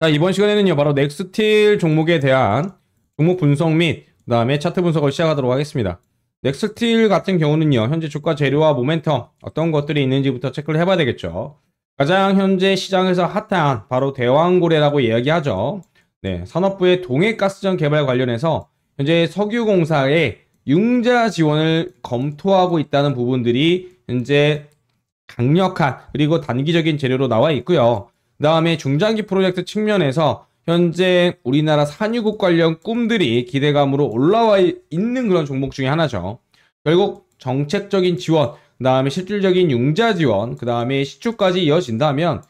자, 이번 시간에는요, 바로 넥스틸 종목에 대한 종목 분석 및, 그 다음에 차트 분석을 시작하도록 하겠습니다. 넥스틸 같은 경우는요, 현재 주가 재료와 모멘텀, 어떤 것들이 있는지부터 체크를 해봐야 되겠죠. 가장 현재 시장에서 핫한 바로 대왕고래라고 이야기하죠. 네, 산업부의 동해가스전 개발 관련해서 현재 석유공사의 융자 지원을 검토하고 있다는 부분들이 현재 강력한 그리고 단기적인 재료로 나와 있고요. 그 다음에 중장기 프로젝트 측면에서 현재 우리나라 산유국 관련 꿈들이 기대감으로 올라와 있는 그런 종목 중에 하나죠. 결국 정책적인 지원, 그 다음에 실질적인 융자 지원, 그 다음에 시추까지 이어진다면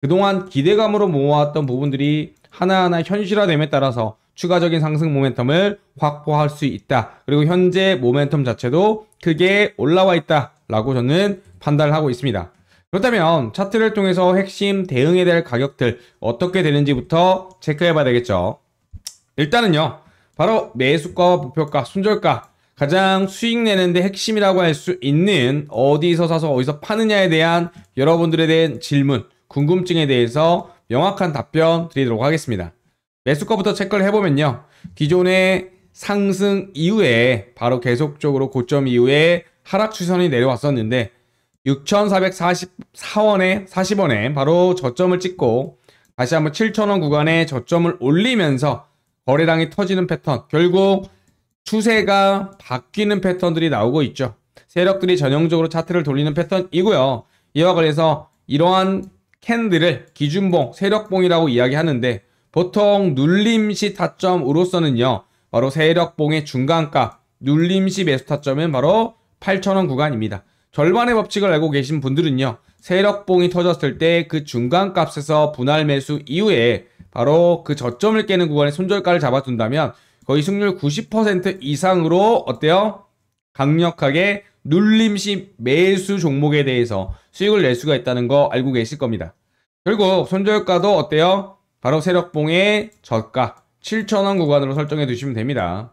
그동안 기대감으로 모아왔던 부분들이 하나하나 현실화됨에 따라서 추가적인 상승 모멘텀을 확보할 수 있다. 그리고 현재 모멘텀 자체도 크게 올라와 있다. 라고 저는 판단을 하고 있습니다. 그렇다면 차트를 통해서 핵심 대응해야 될 가격들 어떻게 되는지부터 체크해봐야 되겠죠. 일단은요. 바로 매수가와 목표가, 순절가 가장 수익 내는데 핵심이라고 할 수 있는 어디서 사서 어디서 파느냐에 대한 여러분들에 대한 질문, 궁금증에 대해서 명확한 답변 드리도록 하겠습니다. 매수가부터 체크를 해보면요. 기존의 상승 이후에 바로 계속적으로 고점 이후에 하락 추세선이 내려왔었는데 6,444원에 40원에 바로 저점을 찍고 다시 한번 7,000원 구간에 저점을 올리면서 거래량이 터지는 패턴 결국 추세가 바뀌는 패턴들이 나오고 있죠. 세력들이 전형적으로 차트를 돌리는 패턴이고요. 이와 관련해서 이러한 캔들을 기준봉, 세력봉이라고 이야기하는데 보통 눌림시 타점으로서는요. 바로 세력봉의 중간값, 눌림시 매수 타점은 바로 8,000원 구간입니다. 절반의 법칙을 알고 계신 분들은요. 세력봉이 터졌을 때 그 중간값에서 분할 매수 이후에 바로 그 저점을 깨는 구간에 손절가를 잡아둔다면 거의 승률 90% 이상으로 어때요? 강력하게 눌림식 매수 종목에 대해서 수익을 낼 수가 있다는 거 알고 계실 겁니다. 결국 손절가도 어때요? 바로 세력봉의 저가 7,000원 구간으로 설정해 두시면 됩니다.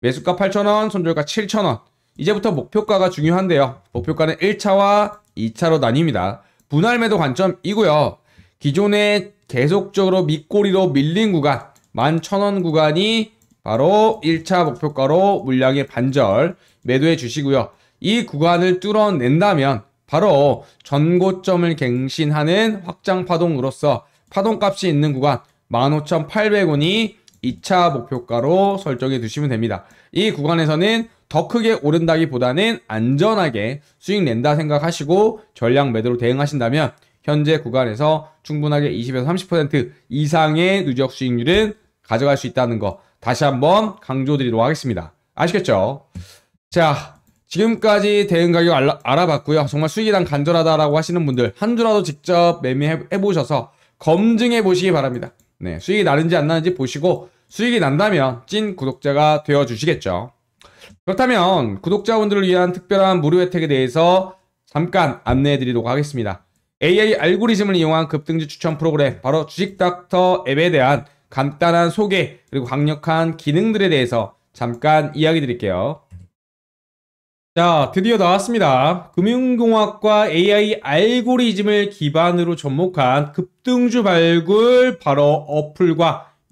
매수가 8,000원, 손절가 7,000원. 이제부터 목표가가 중요한데요. 목표가는 1차와 2차로 나뉩니다. 분할 매도 관점이고요. 기존에 계속적으로 밑꼬리로 밀린 구간 11,000원 구간이 바로 1차 목표가로 물량의 반절 매도해 주시고요. 이 구간을 뚫어낸다면 바로 전고점을 갱신하는 확장 파동으로서 파동값이 있는 구간 15,800원이 2차 목표가로 설정해 두시면 됩니다. 이 구간에서는 더 크게 오른다기보다는 안전하게 수익 낸다 생각하시고 전량 매도로 대응하신다면 현재 구간에서 충분하게 20에서 30% 이상의 누적 수익률은 가져갈 수 있다는 거 다시 한번 강조드리도록 하겠습니다. 아시겠죠? 자, 지금까지 대응 가격 알아, 알아봤고요. 정말 수익이랑 간절하다라고 하시는 분들 한 주라도 직접 매매해 보셔서 검증해 보시기 바랍니다. 네, 수익이 나는지 안 나는지 보시고 수익이 난다면 찐 구독자가 되어 주시겠죠. 그렇다면 구독자분들을 위한 특별한 무료 혜택에 대해서 잠깐 안내해 드리도록 하겠습니다. AI 알고리즘을 이용한 급등주 추천 프로그램 바로 주식닥터 앱에 대한 간단한 소개 그리고 강력한 기능들에 대해서 잠깐 이야기 드릴게요. 자, 드디어 나왔습니다. 금융공학과 AI 알고리즘을 기반으로 접목한 급등주 발굴 바로 어플과